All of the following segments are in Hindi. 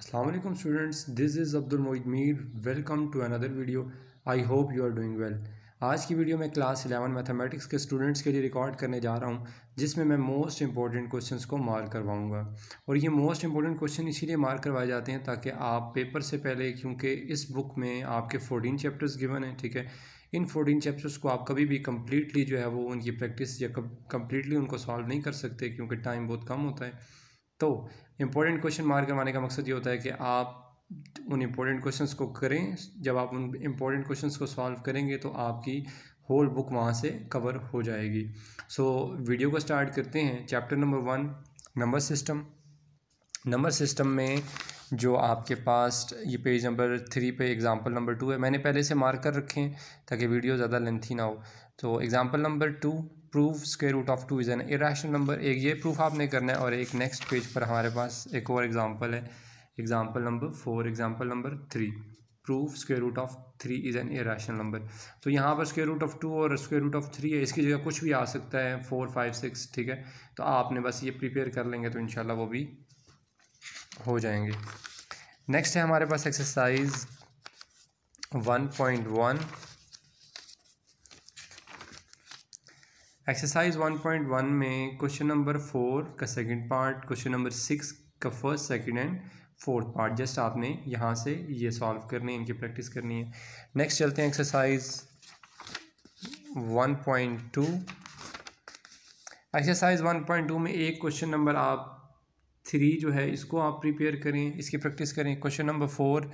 Aslam students this is Abdul Mohit Mir welcome to another video I hope you are doing well आज की वीडियो में क्लास 11 मैथमेटिक्स के स्टूडेंट्स के लिए रिकॉर्ड करने जा रहा हूँ जिसमें मैं मोस्ट इंपॉर्टेंट क्वेश्चंस को मार्क करवाऊँगा और ये मोस्ट इंपॉर्टेंट क्वेश्चन इसीलिए मार्क करवाए जाते हैं ताकि आप पेपर से पहले क्योंकि इस बुक में आपके फोर्टीन चैप्टर्स गिवन हैं ठीक है इन फोर्टीन चैप्टर्स को आप कभी भी कम्प्लीटली जो है वो उनकी प्रैक्टिस या कम्प्लीटली उनको सॉल्व नहीं कर सकते क्योंकि टाइम बहुत कम होता है तो इंपॉर्टेंट क्वेश्चन मार्क करवाने का मकसद ये होता है कि आप उन इम्पोर्टेंट क्वेश्चंस को करें जब आप उन इम्पोर्टेंट क्वेश्चंस को सॉल्व करेंगे तो आपकी होल बुक वहाँ से कवर हो जाएगी सो so, वीडियो को स्टार्ट करते हैं chapter number one number system number system में जो आपके पास ये पेज नंबर थ्री पे एग्ज़ाम्पल नंबर टू है मैंने पहले से मार्क कर रखे हैं ताकि वीडियो ज़्यादा लेंथी ना हो तो example number two proof square root of two is an irrational number एक ये प्रूफ आपने करना है और एक नेक्स्ट पेज पर हमारे पास एक और एग्जांपल है example number four example number three proof square root of three is an irrational number तो यहाँ पर स्केयर रूट ऑफ टू और स्केयर रूट ऑफ थ्री है इसकी जगह कुछ भी आ सकता है फोर फाइव सिक्स ठीक है तो आपने बस ये प्रिपेयर कर लेंगे तो इन वो भी हो जाएंगे नेक्स्ट है हमारे पास exercise one point one exercise 1.1 में क्वेश्चन नंबर फोर का second part question number six का first second and fourth part just आपने यहाँ से ये सॉल्व करनी है इनकी प्रैक्टिस करनी है नेक्स्ट चलते हैं एक्सरसाइज 1.2 एक्सरसाइज 1.2 में एक क्वेश्चन नंबर आप थ्री जो है इसको आप प्रिपेयर करें इसकी प्रैक्टिस करें क्वेश्चन नंबर फोर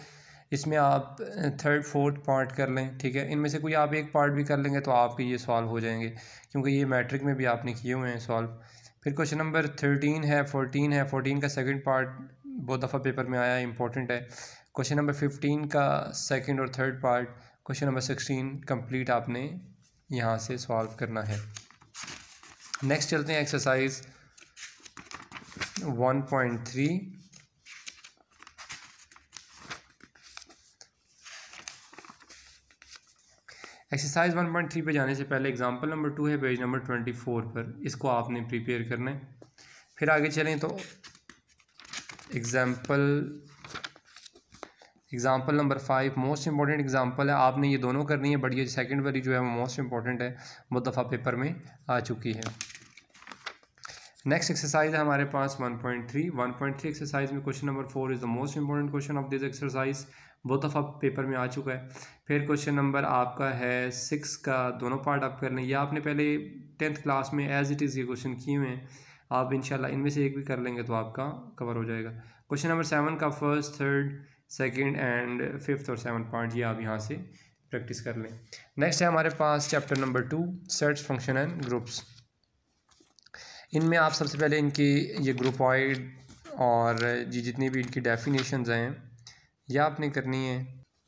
इसमें आप थर्ड फोर्थ पार्ट कर लें ठीक है इनमें से कोई आप एक पार्ट भी कर लेंगे तो आपके ये सॉल्व हो जाएंगे क्योंकि ये मैट्रिक में भी आपने किए हुए हैं सॉल्व फिर क्वेश्चन नंबर थर्टीन है फोर्टीन है फोर्टीन का सेकंड पार्ट बहुत दफ़ा पेपर में आया इंपॉर्टेंट है क्वेश्चन नंबर फिफ्टीन का सेकेंड और third part question number sixteen complete आपने यहाँ से सॉल्व करना है नेक्स्ट चलते हैं exercise one point three exercise one point three पर जाने से पहले एग्जाम्पल नंबर टू है पेज नंबर ट्वेंटी फोर पर इसको आपने प्रिपेयर करना है फिर आगे चलें तो example example number five most important example है आपने ये दोनों करनी है बट ये सेकेंड वाली जो है वो मोस्ट इंपॉर्टेंट है वो दफ़ा पेपर में आ चुकी है नेक्स्ट एक्सरसाइज है हमारे पास one point three one point three exercise में question number four is the most important question of this exercise वो दफ़ा पेपर में आ चुका है फिर क्वेश्चन नंबर आपका है सिक्स का दोनों पार्ट आप कर लें या आपने पहले टेंथ क्लास में एज इट इज़ ये क्वेश्चन किए हुए हैं आप इन इनमें से एक भी कर लेंगे तो आपका कवर हो जाएगा क्वेश्चन नंबर सेवन का first third second and fifth और सेवन पॉइंट ये आप यहाँ से प्रैक्टिस कर लें नेक्स्ट है हमारे पास chapter number two search function and groups इनमें आप सबसे पहले इनकी ये ग्रुपॉइड और जी जितनी भी इनकी डेफिनेशंस हैं ये आपने करनी है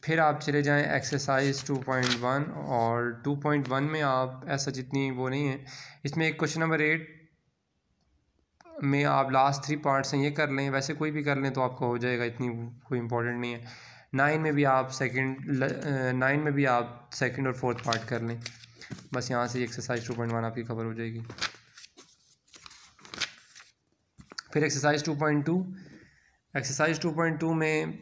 फिर आप चले जाएं एक्सरसाइज 2.1 और 2.1 में आप ऐसा जितनी वो नहीं है इसमें क्वेश्चन नंबर एट में आप लास्ट थ्री पार्ट्स हैं ये कर लें वैसे कोई भी कर लें तो आपका हो जाएगा इतनी कोई इंपॉर्टेंट नहीं है नाइन में भी आप सेकंड नाइन में भी आप सेकंड और फोर्थ पार्ट कर लें बस यहाँ से एक्सरसाइज टू आपकी खबर हो जाएगी फिर exercise two point two exercise two point two में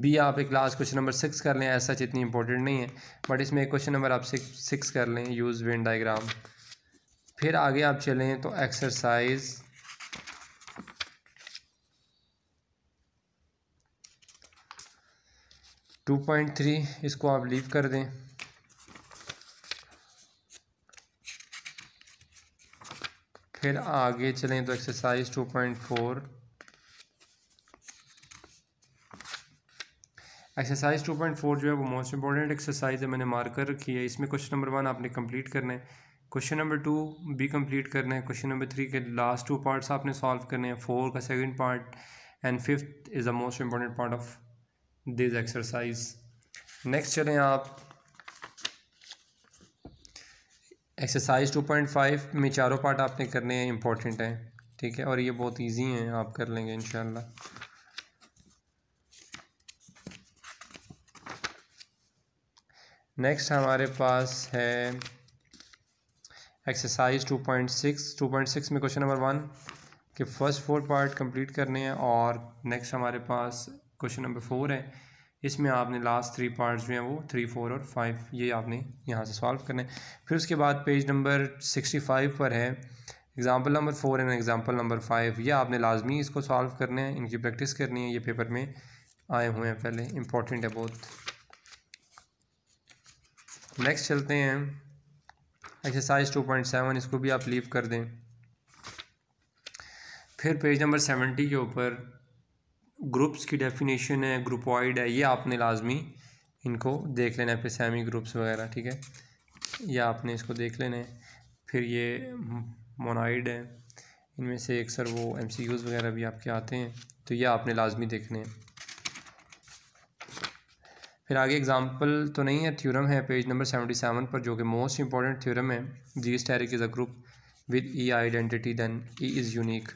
भी आप एक लास्ट क्वेश्चन नंबर सिक्स कर लें ऐसा इतनी इंपॉर्टेंट नहीं है बट इसमें एक क्वेश्चन नंबर आप सिक्स कर लें यूज़ विन डाइग्राम फिर आगे आप चलें तो एक्सरसाइज टू पॉइंट थ्री इसको आप लीव कर दें फिर आगे चलें तो exercise two point four exercise two point four जो है वो मोस्ट इंपॉर्टेंट एक्सरसाइज है मैंने मार्क कर रखी है इसमें क्वेश्चन नंबर वन आपने कंप्लीट करना है क्वेश्चन नंबर टू भी कंप्लीट करना है क्वेश्चन नंबर थ्री के लास्ट टू पार्ट्स आपने सॉल्व करने हैं फोर का second part and fifth is the most important part of this exercise next चलें आप एक्सरसाइज टू पॉइंट फाइव में चारों पार्ट आपने करने हैं इंपॉर्टेंट हैं ठीक है और ये बहुत ईजी हैं आप कर लेंगे इन नेक्स्ट हमारे पास है exercise two point six two point six में क्वेश्चन नंबर वन के फर्स्ट फोर पार्ट कंप्लीट करने हैं और नेक्स्ट हमारे पास क्वेश्चन नंबर फोर है इसमें आपने लास्ट थ्री पार्ट्स जो हैं वो थ्री फोर और फाइव ये आपने यहाँ से सॉल्व करने फिर उसके बाद पेज नंबर सिक्सटी फाइव पर है example number four and example number five ये आपने लाजमी इसको सॉल्व करने हैं इनकी प्रैक्टिस करनी है ये पेपर में आए हुए हैं पहले इंपॉर्टेंट है बहुत नेक्स्ट चलते हैं एक्सरसाइज टू पॉइंट सेवन इसको भी आप लीव कर दें फिर पेज नंबर सेवेंटी के ऊपर ग्रुप्स की डेफिनेशन है ग्रुपॉइड है ये आपने लाजमी इनको देख लेना है फिर सेमी ग्रुप्स वगैरह ठीक है या आपने इसको देख लेना है फिर ये मोनाइड है इनमें से अक्सर वो एम सी यूज़ वगैरह भी आपके आते हैं तो ये आपने लाजमी देखने हैं फिर आगे एग्जाम्पल तो नहीं है थ्योरम है पेज नंबर सेवेंटी सेवन पर जो कि मोस्ट इंपॉर्टेंट थ्योरम है G asterisk is a group with e identity then e is unique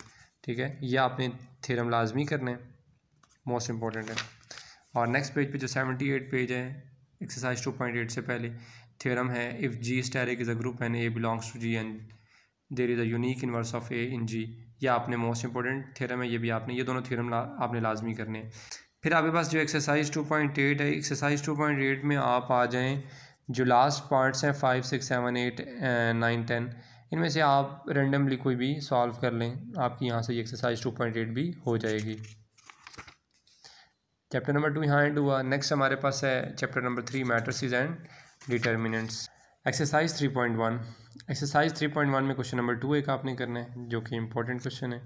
ठीक है यह आपने थ्योरम लाजमी करना है मोस्ट इंपॉर्टेंट है और नेक्स्ट पेज पे जो सेवेंटी एट पेज है एक्सरसाइज टू पॉइंट एट से पहले थ्योरम है if G asterisk is a group and a belongs to G and there is a unique inverse of a in G यह आपने मोस्ट इंपॉर्टेंट थ्योरम है ये भी आपने ये दोनों थ्योरम ला, आपने लाजमी करने हैं फिर आपके पास जो एक्सरसाइज टू पॉइंट एट है एक्सरसाइज टू पॉइंट एट में आप आ जाएँ जो लास्ट पार्ट्स हैं five six seven eight nine ten इनमें से आप रेंडमली कोई भी सॉल्व कर लें आपकी यहाँ से ये एक्सरसाइज टू पॉइंट एट भी हो जाएगी चैप्टर नंबर टू यहाँ एंड हुआ नेक्स्ट हमारे पास है chapter number three matrices and determinants exercise three point one exercise three point one में क्वेश्चन नंबर टू एक आपने करना है जो कि इंपॉर्टेंट क्वेश्चन है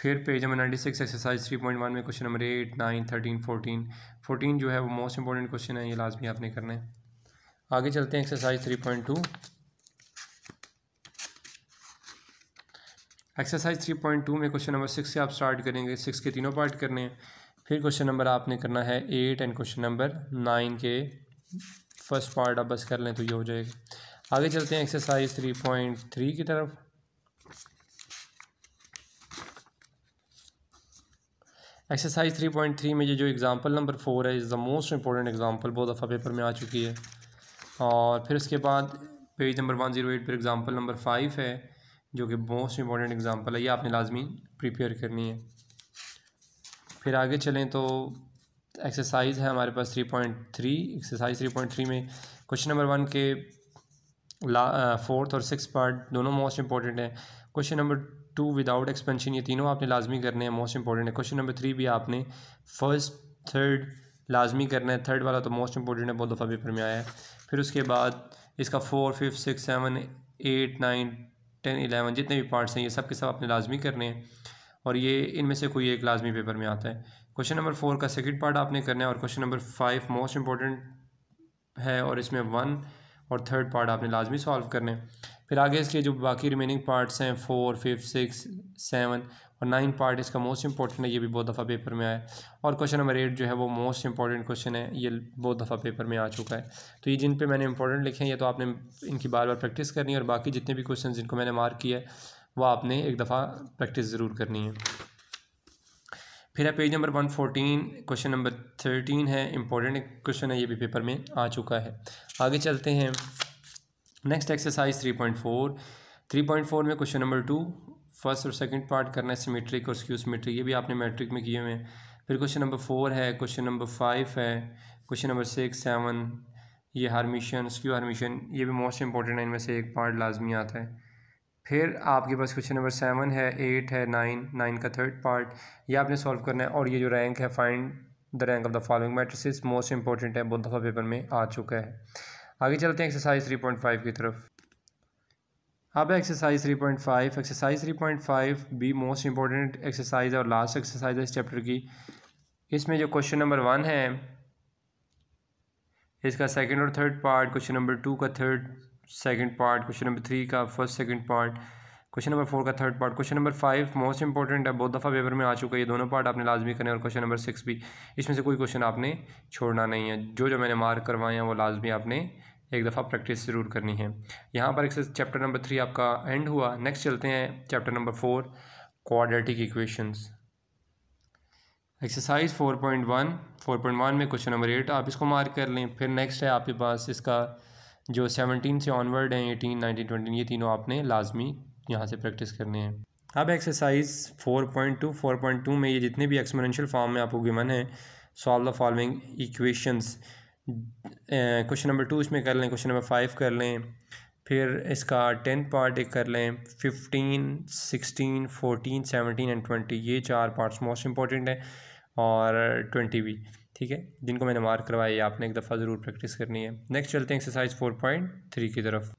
फिर page number ninety six exercise three point one में question number eight nine thirteen fourteen fourteen जो है वो मोस्ट इंपॉर्टेंट क्वेश्चन है ये लाजमी आपने करना है आगे चलते हैं exercise three point two exercise three point two में क्वेश्चन नंबर सिक्स से आप स्टार्ट करेंगे सिक्स के तीनों पार्ट करने हैं फिर क्वेश्चन नंबर आपने करना है eight and question number nine के फर्स्ट पार्ट आप बस कर लें तो ये हो जाएगा आगे चलते हैं एक्सरसाइज थ्री पॉइंट थ्री की तरफ एक्सरसाइज थ्री पॉइंट थ्री में ये जो एग्ज़ाम्पल नंबर फोर है is the most important example बहुत दफ़ा पेपर में आ चुकी है और फिर उसके बाद page number one zero eight पर एग्ज़ाम्पल नंबर फाइव है जो कि मोस्ट इंपॉर्टेंट एग्ज़ाम्पल है ये आपने लाजमी प्रिपेयर करनी है फिर आगे चलें तो एक्सरसाइज है हमारे पास three point three exercise three point three में क्वेश्चन नंबर वन के ला फोर्थ और सिक्स पार्ट दोनों मोस्ट इंपॉर्टेंट हैं question number two without expansion ये तीनों आपने लाजमी करने हैं मोस्ट इंपॉर्टेंट है क्वेश्चन नंबर थ्री भी आपने फर्स्ट थर्ड लाजमी करना है थर्ड वाला तो मोस्ट इंपॉर्टेंट है बहुत दफ़ा पेपर में आया है फिर उसके बाद इसका four fifth six seven eight nine ten eleven जितने भी पार्ट्स हैं ये सब के सब आपने लाजमी करने हैं और ये इनमें से कोई एक लाजमी पेपर में आता है क्वेश्चन नंबर फोर का सेकेंड पार्ट आपने करना है और question number five most important है और इसमें वन और थर्ड पार्ट आपने लाजमी सॉल्व करने हैं फिर आगे इसके जो बाकी रिमेनिंग पार्ट्स हैं फोर फिफ्थ सिक्स सेवन और नाइन पार्ट इसका मोस्ट इंपॉर्टेंट है ये भी बहुत दफ़ा पेपर में आया और क्वेश्चन नंबर एट जो है वो मोस्ट इंपॉर्टेंट क्वेश्चन है ये बहुत दफ़ा पेपर में आ चुका है तो ये जिन पे मैंने इंपॉर्टेंट लिखे हैं ये तो आपने इनकी बार बार प्रैक्टिस करनी है और बाकी जितने भी क्वेश्चन जिनको मैंने मार्क किया है वह आपने एक दफ़ा प्रैक्टिस ज़रूर करनी है फिर है page number one fourteen question number thirteen है इंपॉर्टेंट क्वेश्चन है ये भी पेपर में आ चुका है आगे चलते हैं next exercise three point four three point four में क्वेश्चन नंबर टू फर्स्ट और सेकंड पार्ट करना है सिमेट्रिक और स्क्यू सिमेट्रिक ये भी आपने मैट्रिक में किए हुए हैं फिर क्वेश्चन नंबर फोर है क्वेश्चन नंबर फाइव है क्वेश्चन नंबर सिक्स सेवन ये हारमिशन स्क्यू हारमिशन ये भी मोस्ट इंपॉर्टेंट है इनमें से एक पार्ट लाजमी आता है फिर आपके पास क्वेश्चन नंबर सेवन है एट है नाइन नाइन का थर्ड पार्ट ये आपने सॉल्व करना है और ये जो रैंक है find the rank of the following matrix most important है बहुत दफ़ा पेपर में आ चुका है आगे चलते हैं एक्सरसाइज थ्री पॉइंट फाइव की तरफ अब exercise three point five exercise three point five B most important exercise और लास्ट एक्सरसाइज है इस चैप्टर की इसमें जो क्वेश्चन नंबर वन है इसका सेकंड और third part question number two का third second part question number three का first second part question number four का third part question number five most important है बहुत दफ़ा पेपर में आ चुका है ये दोनों पार्ट आपने लाजमी करने और क्वेश्चन नंबर सिक्स भी इसमें से कोई क्वेश्चन आपने छोड़ना नहीं है जो जो मैंने मार्क करवाए हैं वो लाजमी आपने एक दफ़ा प्रैक्टिस ज़रूर करनी है यहाँ पर एक चैप्टर नंबर थ्री आपका एंड हुआ नेक्स्ट चलते हैं chapter number four quadratic equations exercise four point one four point one में क्वेश्चन नंबर एट आप इसको मार्क कर लें फिर नेक्स्ट है आपके पास इसका जो सेवनटीन से ऑनवर्ड है एटीन नाइनटीन ट्वेंटी ये तीनों आपने लाजमी यहाँ से प्रैक्टिस करने हैं अब exercise four point two four point two में ये जितने भी एक्सपोनेंशियल फॉर्म में आपको गिवन है solve the following equations question number two इसमें कर लें क्वेश्चन नंबर फाइव कर लें फिर इसका टेंथ पार्ट एक कर लें fifteen sixteen fourteen seventeen and twenty ये चार पार्ट्स मोस्ट इंपॉर्टेंट हैं और ट्वेंटी भी ठीक है जिनको मैंने मार्क करवाई आपने एक दफ़ा ज़रूर प्रैक्टिस करनी है नेक्स्ट चलते हैं एक्सरसाइज फोर पॉइंट थ्री की तरफ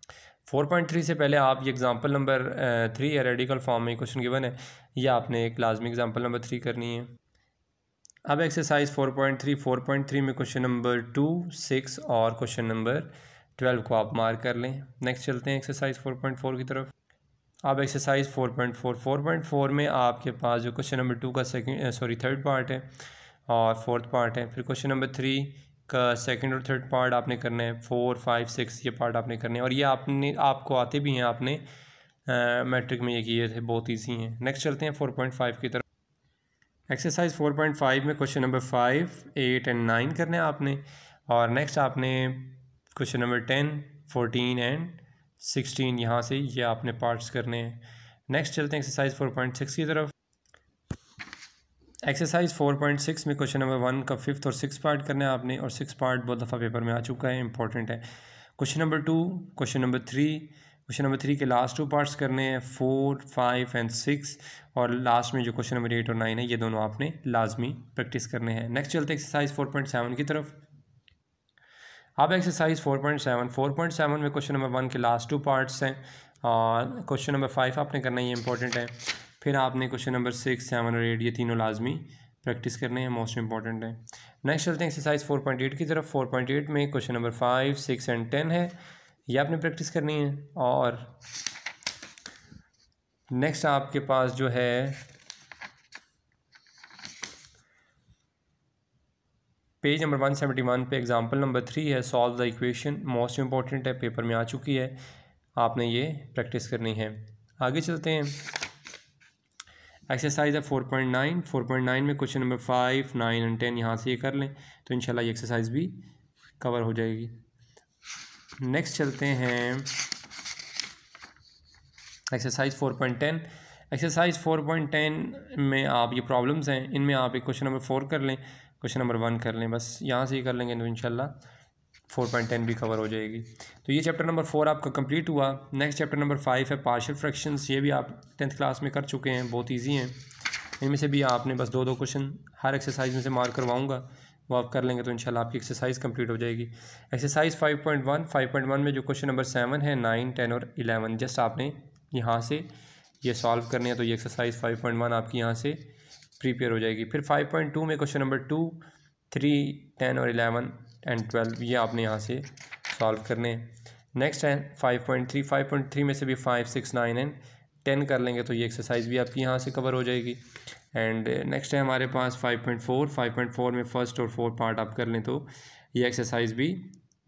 फोर पॉइंट थ्री से पहले आप ये एग्ज़ाम्पल नंबर थ्री है रेडिकल फॉर्म में क्वेश्चन गिवन है यह आपने एक लाजमी एग्ज़ाम्पल नंबर थ्री करनी है अब एक्सरसाइज 4.3 4.3 में क्वेश्चन नंबर टू सिक्स और क्वेश्चन नंबर ट्वेल्व को आप मार्क कर लें नेक्स्ट चलते हैं एक्सरसाइज 4.4 की तरफ अब एक्सरसाइज 4.4 4.4 में आपके पास जो क्वेश्चन नंबर टू का सेकंड सॉरी थर्ड पार्ट है और फोर्थ पार्ट है फिर क्वेश्चन नंबर थ्री का सेकेंड और थर्ड पार्ट आपने करना है फोर फाइव सिक्स ये पार्ट आपने करने हैं और ये आपने आपको आते भी हैं आपने मैट्रिक में ये किए थे बहुत ईजी हैं नेक्स्ट चलते हैं फोर पॉइंट फाइव की तरफ एक्सरसाइज 4.5 में question number five eight and nine करने हैं आपने और नेक्स्ट आपने question number ten fourteen and sixteen यहाँ से ये आपने पार्ट्स करने हैं नेक्स्ट चलते हैं एक्सरसाइज फोर पॉइंट सिक्स की तरफ एक्सरसाइज फोर पॉइंट सिक्स में क्वेश्चन नंबर वन का फिफ्थ और सिक्स पार्ट करना है आपने और सिक्स पार्ट बहुत दफ़ा पेपर में आ चुका है इंपॉर्टेंट है question number two question number three question number three के लास्ट टू पार्ट्स करने हैं फोर फाइव एंड सिक्स और लास्ट में जो क्वेश्चन नंबर एट और नाइन है ये दोनों आपने लाजमी प्रैक्टिस करने हैं नेक्स्ट चलते एक्सरसाइज फोर पॉइंट सेवन की तरफ अब exercise four point seven four point seven में क्वेश्चन नंबर वन के लास्ट टू पार्ट्स हैं और क्वेश्चन नंबर फाइव आपने करना ये इंपॉर्टेंट है फिर आपने क्वेश्चन नंबर सिक्स सेवन और एट ये तीनों लाजमी प्रैक्टिस करने हैं मोस्ट इंपॉर्टेंट है नेक्स्ट चलते हैं एक्सरसाइज फोर पॉइंट एट की तरफ फोर पॉइंट एट में question number five six and ten है ये आपने प्रैक्टिस करनी है और नेक्स्ट आपके पास जो है page number one seventy one पे एग्जांपल नंबर थ्री है solve the equation most important है पेपर में आ चुकी है आपने ये प्रैक्टिस करनी है आगे चलते हैं एक्सरसाइज है four point nine four point nine में question number five nine and ten यहाँ से ये कर लें तो इंशाल्लाह ये एक्सरसाइज भी कवर हो जाएगी नेक्स्ट चलते हैं exercise four point ten exercise four point ten में आप ये प्रॉब्लम्स हैं इनमें आप एक क्वेश्चन नंबर फोर कर लें क्वेश्चन नंबर वन कर लें बस यहाँ से ही कर लेंगे तो इन फोर पॉइंट टेन भी कवर हो जाएगी तो ये चैप्टर नंबर फोर आपका कंप्लीट हुआ नेक्स्ट चैप्टर नंबर फाइव है पार्शल फ्रैक्शंस ये भी आप टेंथ क्लास में कर चुके हैं बहुत ईजी हैं इनमें से भी आपने बस दो दो क्वेश्चन हर एक्सरसाइज में से मार्क करवाऊँगा वो आप कर लेंगे तो इंशाल्लाह आपकी एक्सरसाइज कंप्लीट हो जाएगी एक्सरसाइज 5.1 5.1 में जो क्वेश्चन नंबर सेवन है नाइन टेन और इलेवन जस्ट आपने यहाँ से ये सॉल्व करने हैं तो ये एक्सरसाइज 5.1 आपकी यहाँ से प्रीपेयर हो जाएगी फिर 5.2 में question number two three ten और इलेवन एंड ट्वेल्व ये आपने यहाँ से सॉल्व करने नेक्स्ट है five point three five point three में से भी five six nine and ten कर लेंगे तो ये एक्सरसाइज भी आपकी यहाँ से कवर हो जाएगी एंड नेक्स्ट uh, है हमारे पास 5.4 5.4 में फर्स्ट और फोर्थ पार्ट आप कर लें तो ये एक्सरसाइज भी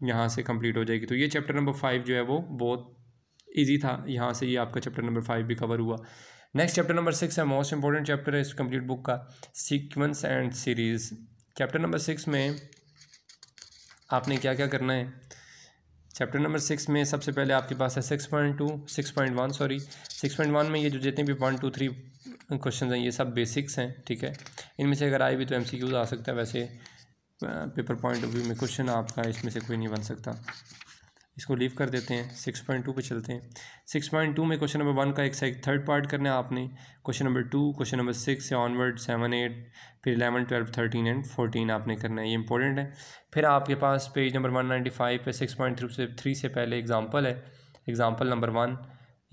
यहाँ से कंप्लीट हो जाएगी तो ये चैप्टर नंबर फाइव जो है वो बहुत ईजी था यहाँ से ये आपका चैप्टर नंबर फाइव भी कवर हुआ नेक्स्ट चैप्टर नंबर सिक्स है मोस्ट इंपॉर्टेंट चैप्टर है इस कंप्लीट बुक का sequence and series chapter number six में आपने क्या क्या करना है चैप्टर नंबर सिक्स में सबसे पहले आपके पास है six point two six point one sorry six point one में ये जो जितने भी वन टू थ्री क्वेश्चन हैं ये सब बेसिक्स हैं ठीक है इनमें से अगर आए भी तो एम आ सकता है वैसे पेपर पॉइंट ऑफ व्यू में क्वेश्चन आपका इसमें से कोई नहीं बन सकता इसको लीव कर देते हैं सिक्स पॉइंट टू पर चलते हैं सिक्स पॉइंट टू में क्वेश्चन नंबर वन का एक साइड थर्ड पार्ट करना है आपने question number two question number six से ऑनवर्ड सेवन एट फिर eleven twelve thirteen and fourteen आपने करना है ये इंपॉर्टेंट है फिर आपके पास page number one ninety five पे सिक्स पॉइंट थ्री से थ्री से पहले एग्जाम्पल है एग्ज़ाम्पल नंबर वन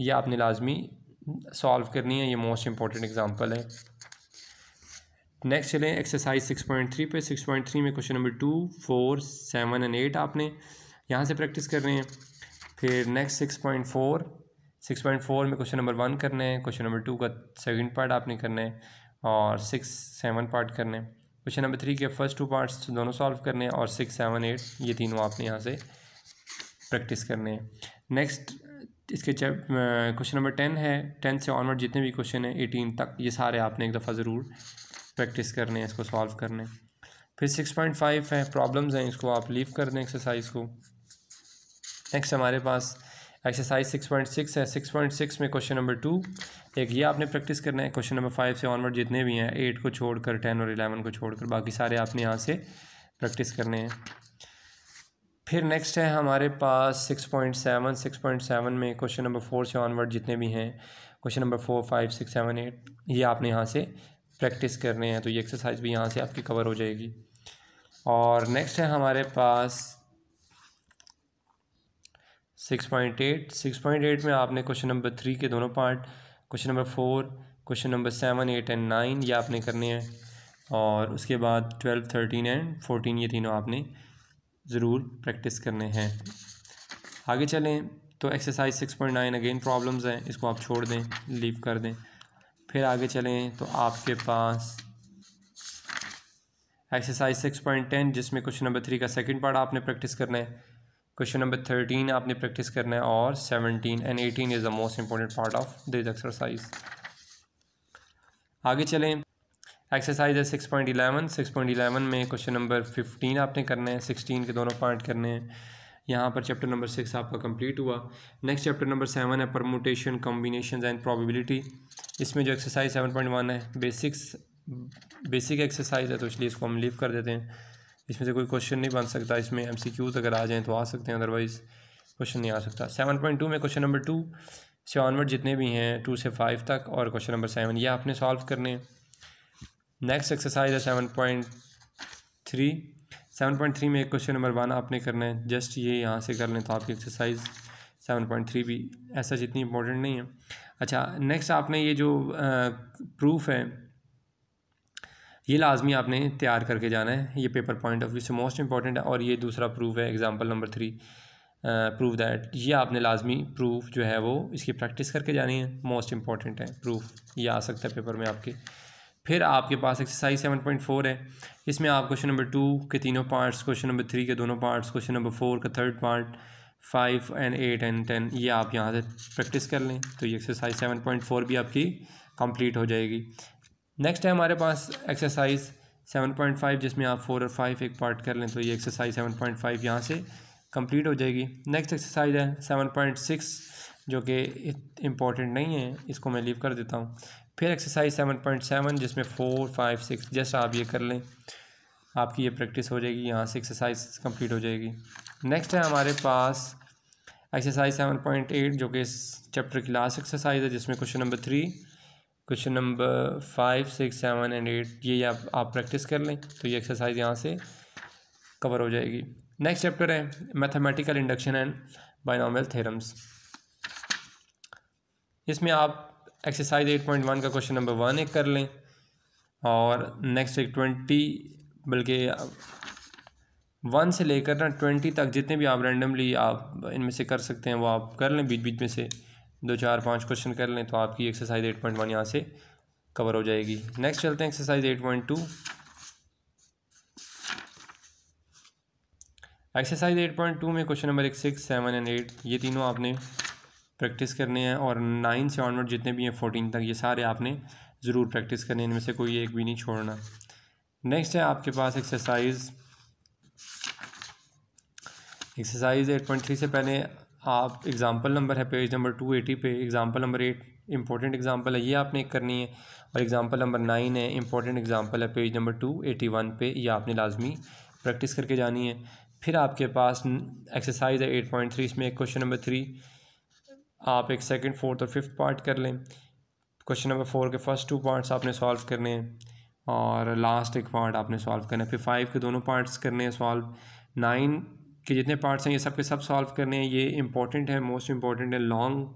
ये आपने लाजमी सॉल्व करनी है ये मोस्ट इंपॉर्टेंट एग्जांपल है नेक्स्ट चलें एक्सरसाइज सिक्स पॉइंट थ्री पे सिक्स पॉइंट थ्री में question number two four seven and eight आपने यहाँ से प्रैक्टिस कर रहे हैं फिर next six point four six point four में क्वेश्चन नंबर वन करना है क्वेश्चन नंबर टू का सेकेंड पार्ट आपने करना है और सिक्स सेवन पार्ट करने हैं क्वेश्चन नंबर थ्री के फर्स्ट टू पार्ट्स दोनों सॉल्व करने हैं और सिक्स सेवन एट ये तीनों आपने यहाँ से प्रैक्टिस करने हैं नेक्स्ट इसके चैप क्वेश्चन नंबर टेन है टेन से ऑनवर्ड जितने भी क्वेश्चन हैं एटीन तक ये सारे आपने एक दफ़ा ज़रूर प्रैक्टिस करने हैं इसको सॉल्व करने फिर सिक्स पॉइंट फाइव है प्रॉब्लम्स हैं इसको आप लीव कर दें एक्सरसाइज को नेक्स्ट हमारे पास एक्सरसाइज सिक्स पॉइंट सिक्स है सिक्स पॉइंट सिक्स में क्वेश्चन नंबर टू एक ये आपने प्रैक्टिस करना है क्वेश्चन नंबर फाइव से ऑनवर्ड जितने भी हैं एट को छोड़कर टेन और इलेवन को छोड़कर बाकी सारे आपने यहाँ से प्रैक्टिस करने हैं फिर नेक्स्ट है हमारे पास six point seven six point seven में क्वेश्चन नंबर फोर से ऑनवर्ड जितने भी हैं question number four five six seven eight ये आपने यहाँ से प्रैक्टिस करने हैं तो ये एक्सरसाइज भी यहाँ से आपकी कवर हो जाएगी और नेक्स्ट है हमारे पास six point eight six point eight में आपने क्वेश्चन नंबर थ्री के दोनों part question number four question number seven eight and nine ये आपने करने हैं और उसके बाद ट्वेल्व थर्टीन एंड फोर्टीन ये तीनों आपने ज़रूर प्रैक्टिस करने हैं आगे चलें तो exercise six point nine again problems हैं इसको आप छोड़ दें लीव कर दें फिर आगे चलें तो आपके पास एक्सरसाइज सिक्स पॉइंट टेन जिसमें क्वेश्चन नंबर थ्री का सेकंड पार्ट आपने प्रैक्टिस करना है क्वेश्चन नंबर थर्टीन आपने प्रैक्टिस करना है और seventeen and eighteen is the most important part of this exercise आगे चलें एक्सरसाइज है six point eleven six point eleven में क्वेश्चन नंबर फिफ्टीन आपने करने है सिक्सटीन के दोनों पार्ट करने हैं यहाँ पर चैप्टर नंबर सिक्स आपका कंप्लीट हुआ नेक्स्ट चैप्टर नंबर सेवन है परमोटेशन कॉम्बिनेशन एंड प्रोबेबिलिटी इसमें जो एक्सरसाइज सेवन पॉइंट वन है बेसिक्स बेसिक एक्सरसाइज है तो इसलिए इसको हम लीव कर देते हैं इसमें से कोई क्वेश्चन नहीं बन सकता इसमें एम सी क्यूज़ अगर आ जाएँ तो आ सकते हैं अदरवाइज़ क्वेश्चन नहीं आ सकता सेवन पॉइंट टू में क्वेश्चन नंबर टू से ऑनवर्ड जितने भी हैं टू से फाइव तक और क्वेश्चन नंबर सेवन ये आपने सॉल्व करने हैं नेक्स्ट एक्सरसाइज है seven point three seven point three में क्वेश्चन नंबर वन आपने करना है जस्ट ये यहाँ से कर लें तो आपकी एक्सरसाइज सेवन पॉइंट थ्री भी ऐसा जितनी इम्पोर्टेंट नहीं है अच्छा नेक्स्ट आपने ये जो प्रूफ है ये लाजमी आपने तैयार करके जाना है ये पेपर पॉइंट ऑफ व्यू से मोस्ट इंपॉर्टेंट है और ये दूसरा प्रूफ है example number three proof that ये आपने लाजमी प्रूफ जो है वो इसकी प्रैक्टिस करके जानी है मोस्ट इंपॉर्टेंट है प्रूफ ये आ सकता है पेपर में आपके फिर आपके पास एक्सरसाइज सेवन पॉइंट फोर है इसमें आप क्वेश्चन नंबर टू के तीनों पार्ट्स क्वेश्चन नंबर थ्री के दोनों पार्ट्स क्वेश्चन नंबर फोर का third part five and eight and ten ये आप यहाँ से प्रैक्टिस कर लें तो ये एक्सरसाइज सेवन पॉइंट फोर भी आपकी कंप्लीट हो जाएगी नेक्स्ट है हमारे पास एक्सरसाइज सेवन पॉइंट फाइव जिसमें आप फोर और फाइव एक पार्ट कर लें तो ये एक्सरसाइज सेवन पॉइंट फाइव यहाँ से कंप्लीट हो जाएगी नेक्स्ट एक्सरसाइज है सेवन पॉइंट सिक्स जो कि इम्पॉर्टेंट नहीं है इसको मैं लीव कर देता हूँ फिर एक्सरसाइज सेवन पॉइंट सेवन जिसमें फ़ोर फाइव सिक्स जस्ट आप ये कर लें आपकी ये प्रैक्टिस हो जाएगी यहाँ से एक्सरसाइज कंप्लीट हो जाएगी नेक्स्ट है हमारे पास एक्सरसाइज सेवन पॉइंट एट जो कि इस चैप्टर की लास्ट एक्सरसाइज है जिसमें question number three question number five six seven and eight ये आप आप प्रैक्टिस कर लें तो ये एक्सरसाइज यहाँ से कवर हो जाएगी नेक्स्ट चैप्टर है mathematical induction and binomial theorems इसमें आप एक्सरसाइज एट पॉइंट वन का क्वेश्चन नंबर वन एक कर लें और नेक्स्ट एक ट्वेंटी बल्कि वन uh, से लेकर ना ट्वेंटी तक जितने भी आप रैंडमली आप इनमें से कर सकते हैं वो आप कर लें बीच बीच में से दो चार पाँच क्वेश्चन कर लें तो आपकी एक्सरसाइज एट पॉइंट वन यहाँ से कवर हो जाएगी नेक्स्ट चलते हैं exercise eight point two exercise eight point two में क्वेश्चन नंबर एक सिक्स सेवन एंड एट ये तीनों आपने प्रैक्टिस करने हैं और नाइन से ऑनवर्ड जितने भी हैं फोर्टीन तक ये सारे आपने ज़रूर प्रैक्टिस करने इनमें से कोई एक भी नहीं छोड़ना नेक्स्ट है आपके पास exercise exercise eight point three से पहले आप एग्ज़ाम्पल नंबर है पेज नंबर टू एटी पे example number eight important example है ये आपने करनी है और एग्ज़ाम्पल नंबर नाइन है इंपॉर्टेंट एग्ज़ाम्पल है page number two eighty one पे ये आपने लाजमी प्रैक्टिस करके जानी है फिर आपके पास एक्सरसाइज है एट पॉइंट थ्री इसमें क्वेश्चन नंबर थ्री आप एक सेकंड फोर्थ और फिफ्थ पार्ट कर लें क्वेश्चन नंबर फोर के फर्स्ट टू पार्ट्स आपने सॉल्व करने हैं और लास्ट एक पार्ट आपने सॉल्व करना है फिर फाइव के दोनों पार्ट्स करने हैं सॉल्व नाइन के जितने पार्ट्स हैं ये सब के सब सॉल्व करने हैं ये इंपॉर्टेंट है मोस्ट इंपॉर्टेंट है लॉन्ग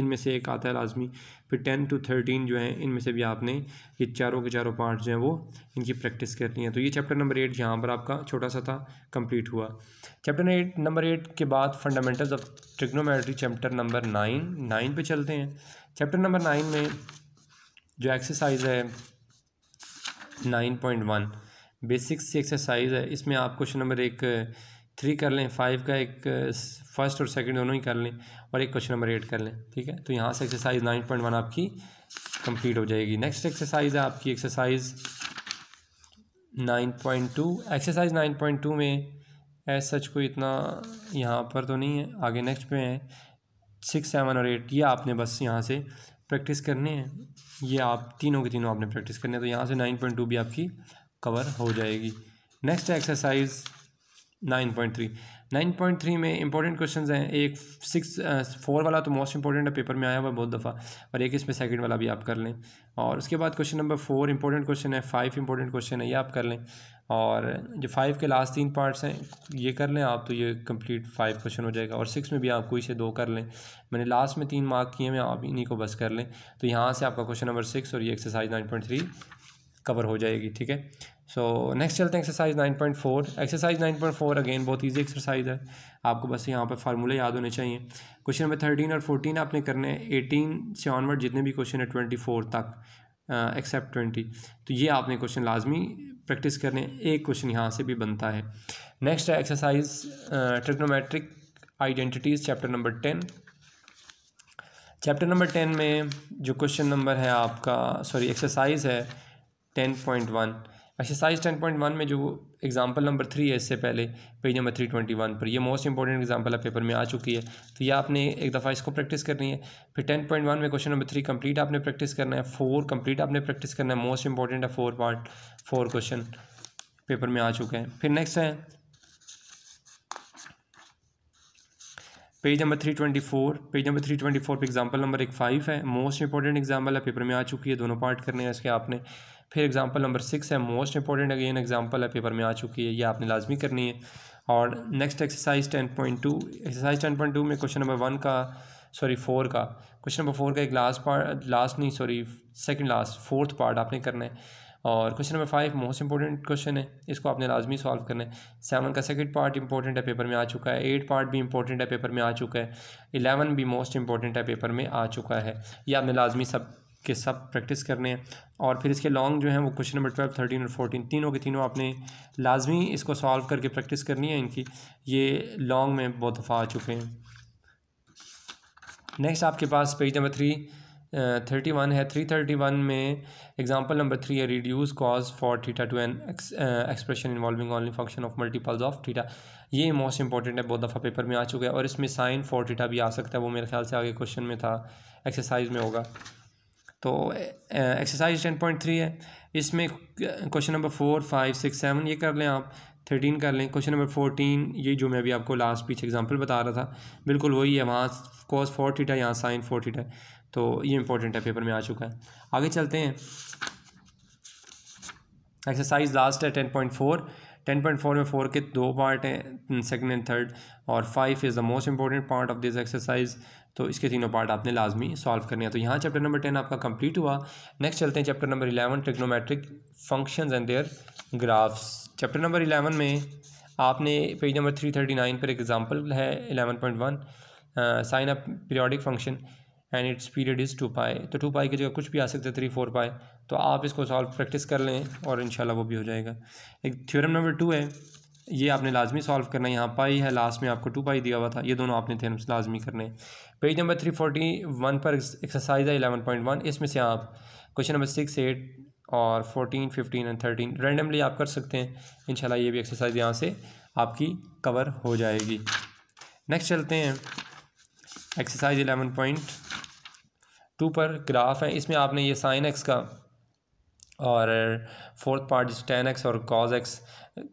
इनमें से एक आता है लाजमी फिर टेन टू थर्टीन जो है इनमें से भी आपने ये चारों के चारों पार्ट जो हैं वो इनकी प्रैक्टिस करनी है तो ये चैप्टर नंबर एट यहाँ पर आपका छोटा सा था कंप्लीट हुआ चैप्टर एट नंबर एट के बाद fundamentals of trigonometry chapter number nine nine पे चलते हैं चैप्टर नंबर नाइन में जो एक्सरसाइज है nine point one basics exercise है इसमें आप क्वेश्चन नंबर एक थ्री कर लें फाइव का एक फर्स्ट और सेकंड दोनों ही कर लें और एक क्वेश्चन नंबर एट कर लें ठीक है तो यहाँ से एक्सरसाइज नाइन पॉइंट वन आपकी कंप्लीट हो जाएगी नेक्स्ट एक्सरसाइज है आपकी exercise nine point two exercise nine point two में एज सच कोई इतना यहाँ पर तो नहीं है आगे नेक्स्ट पे है सिक्स सेवन और एट ये आपने बस यहाँ से प्रैक्टिस करने हैं ये आप तीनों के तीनों आपने प्रैक्टिस करने हैं तो यहाँ से नाइन पॉइंट टू भी आपकी कवर हो जाएगी next exercise nine point three nine point three में इंपॉर्टेंट क्वेश्चन हैं एक सिक्स फोर uh, वाला तो मोस्ट इंपॉर्टेंट है पेपर में आया हुआ बहुत दफ़ा और एक इसमें सेकंड वाला भी आप कर लें और उसके बाद question number four important question है फाइव इंपॉर्टेंट क्वेश्चन है ये आप कर लें और जो फाइव के लास्ट तीन पार्ट्स हैं ये कर लें आप तो ये कंप्लीट फाइव क्वेश्चन हो जाएगा और सिक्स में भी आप कोई से दो कर लें मैंने लास्ट में तीन मार्क किए हैं आप इन्हीं को बस कर लें तो यहाँ से आपका क्वेश्चन नंबर सिक्स और ये exercise nine point three cover हो जाएगी ठीक है सो नेक्स्ट चलते हैं exercise nine point four exercise nine point four again बहुत ईजी एक्सरसाइज है आपको बस यहाँ पर फार्मूले याद होने चाहिए क्वेश्चन नंबर थर्टीन और फोर्टीन आपने करने हैं एटीन से ऑनवर्ड जितने भी क्वेश्चन है ट्वेंटी फोर तक एक्सेप्ट ट्वेंटी तो ये आपने क्वेश्चन लाजमी प्रैक्टिस करने एक क्वेश्चन यहाँ से भी बनता है नेक्स्ट है exercise trigonometric identities chapter number ten chapter number ten में जो क्वेश्चन नंबर है आपका सॉरी एक्सरसाइज है ten point one exercise ten point one में जो एग्जाम्पल नंबर थ्री है इससे पहले page number three twenty one पर ये मोस्ट इंपॉर्टेंट एग्जाम्पल है पेपर में आ चुकी है तो ये आपने एक दफ़ा इसको प्रैक्टिस करनी है फिर टेन पॉइंट वन में क्वेश्चन नंबर थ्री कंप्लीट आपने प्रैक्टिस करना है फोर कंप्लीट आपने प्रैक्टिस करना है मोस्ट इंपॉर्टेंट है four part four question paper में आ चुके हैं फिर नेक्स्ट है page number three twenty four page number three twenty four पर एग्जाम्पल नंबर एक फाइव है मोस्ट इंपॉर्टेंट एग्जाम्पल है पेपर में आ चुकी है दोनों पार्ट करने हैं इसके आपने फिर एग्ज़ाम्पल नंबर सिक्स है मोस्ट इंपॉर्टेंट अगेन एग्ज़ाम्पल है पेपर में आ चुकी है ये आपने लाजमी करनी है और next exercise ten point two exercise ten point two में क्वेश्चन नंबर वन का सॉरी फोर का क्वेश्चन नंबर फोर का एक लास्ट पार्ट लास्ट नहीं sorry second last fourth part आपने करना है और question number five most important question है इसको आपने लाजमी सॉल्व करना है सेवन का सेकंड पार्ट इंपॉर्टेंट है पेपर में आ चुका है एट पार्ट भी इंपॉर्टेंट है पेपर में आ चुका है इलेवन भी मोस्ट इंपॉर्टेंट है पेपर में आ चुका है ये आपने लाजमी सब के सब प्रैक्टिस करने हैं और फिर इसके लॉन्ग जो हैं वो क्वेश्चन नंबर ट्वेल्व थर्टीन और फोर्टीन तीनों के तीनों आपने लाजमी इसको सॉल्व करके प्रैक्टिस करनी है इनकी ये लॉन्ग में बहुत दफ़ा आ चुके हैं नेक्स्ट आपके पास page number three thirty one है थ्री थर्टी वन में एग्जांपल नंबर थ्री है reduce cos four theta to an expression involving only function of multiples of theta ये मोस्ट इंपॉर्टेंट है बहुत दफ़ा पेपर में आ चुका है और इसमें साइन फॉर थीटा भी आ सकता है वो मेरे ख्याल से आगे क्वेश्चन में था एक्सरसाइज में होगा तो एक्सरसाइज टेन पॉइंट थ्री है इसमें question number four five six seven ये कर लें आप थर्टीन कर लें क्वेश्चन नंबर फोर्टीन ये जो मैं अभी आपको लास्ट पीछे एग्जांपल बता रहा था बिल्कुल वही है वहाँ कॉस फोर थीटा यहाँ साइन फोर थीटा तो ये इंपॉर्टेंट है पेपर में आ चुका है आगे चलते हैं एक्सरसाइज लास्ट है ten point four ten point four में फोर के दो पार्ट हैं सेकेंड एंड थर्ड और five is the most important part of this exercise तो इसके तीनों पार्ट आपने लाजमी सॉल्व करने हैं तो यहाँ चैप्टर नंबर टेन आपका कंप्लीट हुआ नेक्स्ट चलते हैं chapter number eleven trigonometric functions and their graphs chapter number eleven में आपने page number three thirty nine पर एक एग्जाम्पल है eleven point one sine of periodic function and its period is two pi तो टू पाई की जगह कुछ भी आ सकता है थ्री फोर पाई तो आप इसको सॉल्व प्रैक्टिस कर लें और इन वो भी हो जाएगा एक थ्योरम नंबर टू है ये आपने लाजमी सॉल्व करना है यहाँ पाई है लास्ट में आपको टू पाई दिया हुआ था ये दोनों आपने थेरम्स लाजमी करने page number three forty one पर एक्सरसाइज है एलेवन पॉइंट वन इसमें से आप क्वेश्चन नंबर सिक्स एट और fourteen fifteen and thirteen randomly आप कर सकते हैं इंशाल्लाह ये भी एक्सरसाइज यहाँ से आपकी कवर हो जाएगी नेक्स्ट चलते हैं एक्सरसाइज एलेवन पॉइंट टू पर ग्राफ है इसमें आपने ये साइन एक्स का और फोर्थ पार्ट टेन एक्स और cos x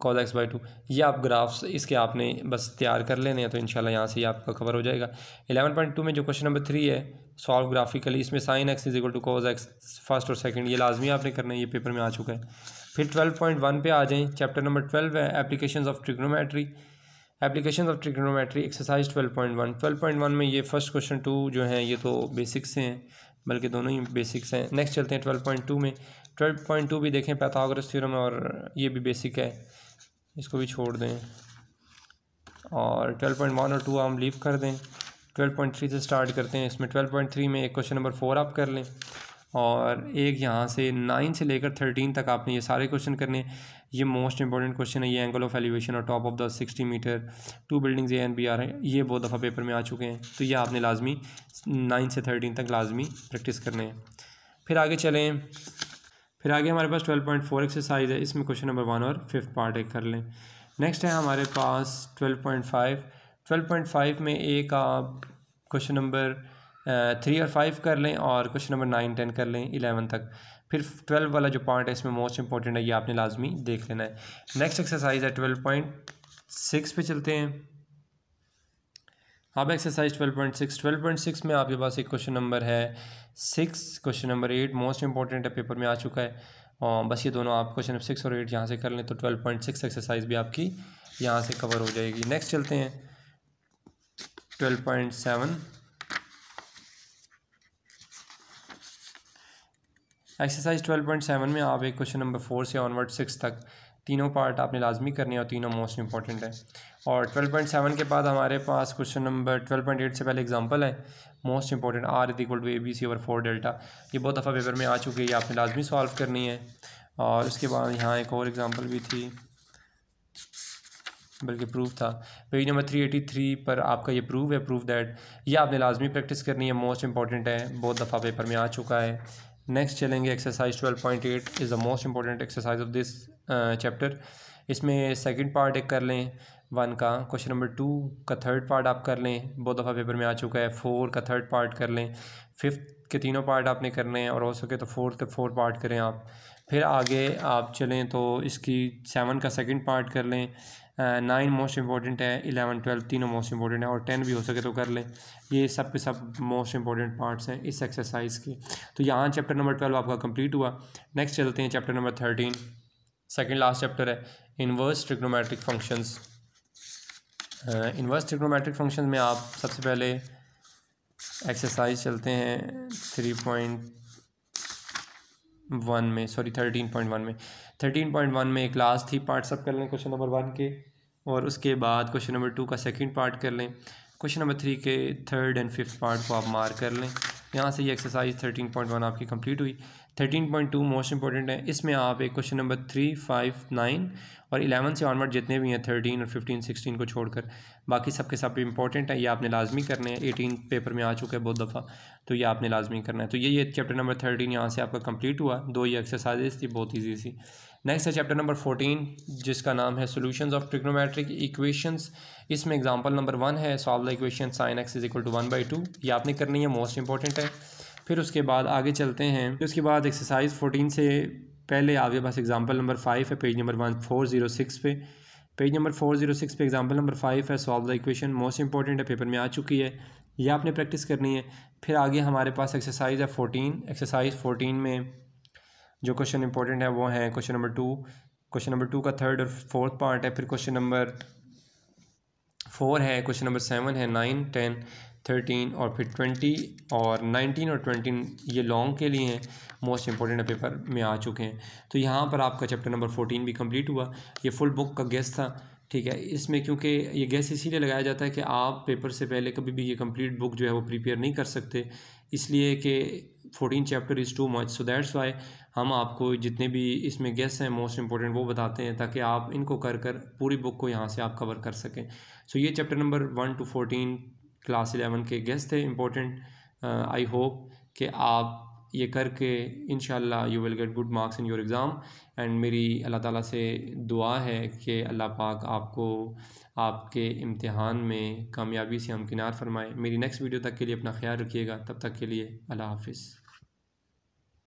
cos x by two ये आप ग्राफ्स इसके आपने बस तैयार कर लेने हैं तो इंशाल्लाह यहाँ से ही आपका कवर हो जाएगा एलेवन पॉइंट टू में जो क्वेश्चन नंबर थ्री है सॉल्व ग्राफिकली इसमें sine x is equal to cos x first और सेकंड ये लाजमी आपने करना है ये पेपर में आ चुका है फिर ट्वेल्व पॉइंट वन पे आ जाएँ चैप्टर नंबर ट्वेल्व है application of trigonometry application of trigonometry exercise twelve point one twelve point one में ये फर्स्ट क्वेश्चन टू जो है ये तो बेसिक्स हैं बल्कि दोनों ही बेसिक्स हैं नेक्स्ट चलते हैं ट्वेल्व पॉइंट टू में ट्वेल्व पॉइंट टू भी देखें पैथागोरस थ्योरम और ये भी बेसिक है इसको भी छोड़ दें और ट्वेल्व पॉइंट वन और टू हम लीव कर दें ट्वेल्व पॉइंट थ्री से स्टार्ट करते हैं इसमें ट्वेल्व पॉइंट थ्री में एक क्वेश्चन नंबर फोर आप कर लें और एक यहाँ से नाइन से लेकर थर्टीन तक आपने ये सारे क्वेश्चन करने ये मोस्ट इंपॉर्टेंट क्वेश्चन है ये एंगल ऑफ एलिवेशन और top of the sixty metre two buildings A and B are है ये बहुत दफ़ा पेपर में आ चुके हैं तो ये आपने लाजमी नाइन से थर्टीन तक लाजमी प्रैक्टिस करने हैं फिर आगे चलें फिर आगे हमारे पास ट्वेल्व पॉइंट फोर एक्सरसाइज है इसमें क्वेश्चन नंबर वन और फिफ्थ पार्ट एक कर लें नेक्स्ट है हमारे पास twelve point five twelve point five में एक आप क्वेश्चन नंबर थ्री और फाइव कर लें और क्वेश्चन नंबर नाइन टेन कर लें इलेवन तक फिर ट्वेल्व वाला जो पार्ट है इसमें मोस्ट इंपॉर्टेंट है ये आपने लाजमी देख लेना है नेक्स्ट एक्सरसाइज है ट्वेल्व पॉइंट सिक्स पे चलते हैं अब एक्सरसाइज 12.6 12.6 में आपके पास एक क्वेश्चन नंबर है six question number eight most important है पेपर में आ चुका है और बस ये दोनों आप क्वेश्चन सिक्स और एट यहाँ से कर लें तो 12.6 एक्सरसाइज भी आपकी यहाँ से कवर हो जाएगी नेक्स्ट चलते हैं 12.7 एक्सरसाइज 12.7 में आप एक क्वेश्चन नंबर फोर से ऑनवर्ड सिक्स तक तीनों पार्ट आपने लाजमी करने और तीनों मोस्ट इंपॉर्टेंट है और 12.7 के बाद हमारे पास क्वेश्चन नंबर 12.8 से पहले एग्जांपल है most important R is equal to A B C over four delta ये बहुत दफ़ा पेपर में आ चुकी है ये आपने लाजमी सॉल्व करनी है और उसके बाद यहाँ एक और एग्ज़ाम्पल भी थी बल्कि प्रूफ था page number three eighty three पर आपका ये प्रूफ है प्रूफ दैट ये आपने लाजमी प्रैक्टिस करनी है मोस्ट इंपॉर्टेंट है बहुत दफ़ा पेपर में आ चुका है नेक्स्ट चलेंगे exercise twelve point eight is the most important exercise of this chapter इसमें सेकंड पार्ट एक कर लें वन का क्वेश्चन नंबर टू का थर्ड पार्ट आप कर लें बहुत दफ़ा पेपर में आ चुका है फोर का थर्ड पार्ट कर लें फिफ्थ के तीनों पार्ट आपने करने हैं और हो सके तो फोर्थ के फोर पार्ट करें आप फिर आगे आप चलें तो इसकी सेवन का सेकंड पार्ट कर लें नाइन मोस्ट इंपॉर्टेंट है इलेवन ट्वेल्थ तीनों मोस्ट इंपॉर्टेंट है और टेन भी हो सके तो कर लें ये सब के सब मोस्ट इंपॉर्टेंट पार्ट्स हैं इस एक्सरसाइज के तो यहाँ चैप्टर नंबर ट्वेल्व आपका कंप्लीट हुआ नेक्स्ट चलते हैं chapter number thirteen second last chapter है inverse trigonometric functions inverse trigonometric function में आप सबसे पहले एक्सरसाइज चलते हैं थ्री पॉइंट वन में सॉरी थर्टीन पॉइंट वन में थर्टीन पॉइंट वन में एक लास्ट थी पार्ट सब कर लें क्वेश्चन नंबर वन के और उसके बाद क्वेश्चन नंबर टू का सेकंड पार्ट कर लें क्वेश्चन नंबर थ्री के थर्ड एंड फिफ्थ पार्ट को आप मार कर लें यहाँ से ये एक्सरसाइज थर्टीन पॉइंट वन आपकी कंप्लीट हुई thirteen point two most important है इसमें आप एक question number three five nine और इलेवन से ऑनवर्ड जितने भी हैं थर्टीन और फिफ्टीन सिक्सटीन को छोड़कर बाकी सबके सब इंपॉर्टेंट है ये आपने लाजमी करने हैं एटीन पेपर में आ चुका है बहुत दफ़ा तो ये आपने लाजमी करना है तो ये ये चैप्टर नंबर थर्टीन यहाँ से आपका कंप्लीट हुआ दो ये एक्सरसाइजेज थी बहुत ईजी सी नेक्स्ट है चैप्टर नंबर फोर्टीन जिसका नाम है सोल्यूशन ऑफ ट्रिग्नोमेट्रिक इक्वेशंस इसमें एग्जाम्पल नंबर वन है solve the equation sine x is equal to one by two ये आपने करनी है मोस्ट इंपॉर्टेंट है फिर उसके बाद आगे चलते हैं फिर उसके बाद एक्सरसाइज फोर्टीन से पहले आपके पास एग्जाम्पल नंबर फाइव है page number one four zero six पे page number four zero six पे एग्जाम्पल नंबर फाइव है solve the equation most important है पेपर में आ चुकी है ये आपने प्रैक्टिस करनी है फिर आगे हमारे पास एक्सरसाइज है फोर्टीन एक्सरसाइज फोर्टीन में जो क्वेश्चन इंपॉर्टेंट है वो हैं question number two question number two का थर्ड और फोर्थ पार्ट है फिर क्वेश्चन नंबर फोर है क्वेश्चन नंबर सेवन है नाइन टेन थर्टीन और फिर ट्वेंटी और नाइनटीन और ट्वेंटी ये लॉन्ग के लिए हैं मोस्ट इंपॉर्टेंट पेपर में आ चुके हैं तो यहाँ पर आपका चैप्टर नंबर फोर्टीन भी कंप्लीट हुआ ये फुल बुक का गेस्ट था ठीक है इसमें क्योंकि ये गैस इसीलिए लगाया जाता है कि आप पेपर से पहले कभी भी ये कंप्लीट बुक जो है वो प्रिपेयर नहीं कर सकते इसलिए कि fourteen chapter is too much so that's why हम आपको जितने भी इसमें गेस्ट हैं मोस्ट इंपॉर्टेंट वो बताते हैं ताकि आप इनको कर कर पूरी बुक को यहाँ से आप कवर कर सकें सो so, ये chapter number one to fourteen class eleven के गेस्ट थे इम्पोर्टेंट आई होप कि आप ये करके in you will get good marks in your exam and मेरी अल्लाह ताला से दुआ है कि अल्लाह पाक आपको आपके इम्तहान में कामयाबी से हमकिनार फरमाए मेरी नेक्स्ट वीडियो तक के लिए अपना ख्याल रखिएगा तब तक के लिए अल्लाह हाफिज़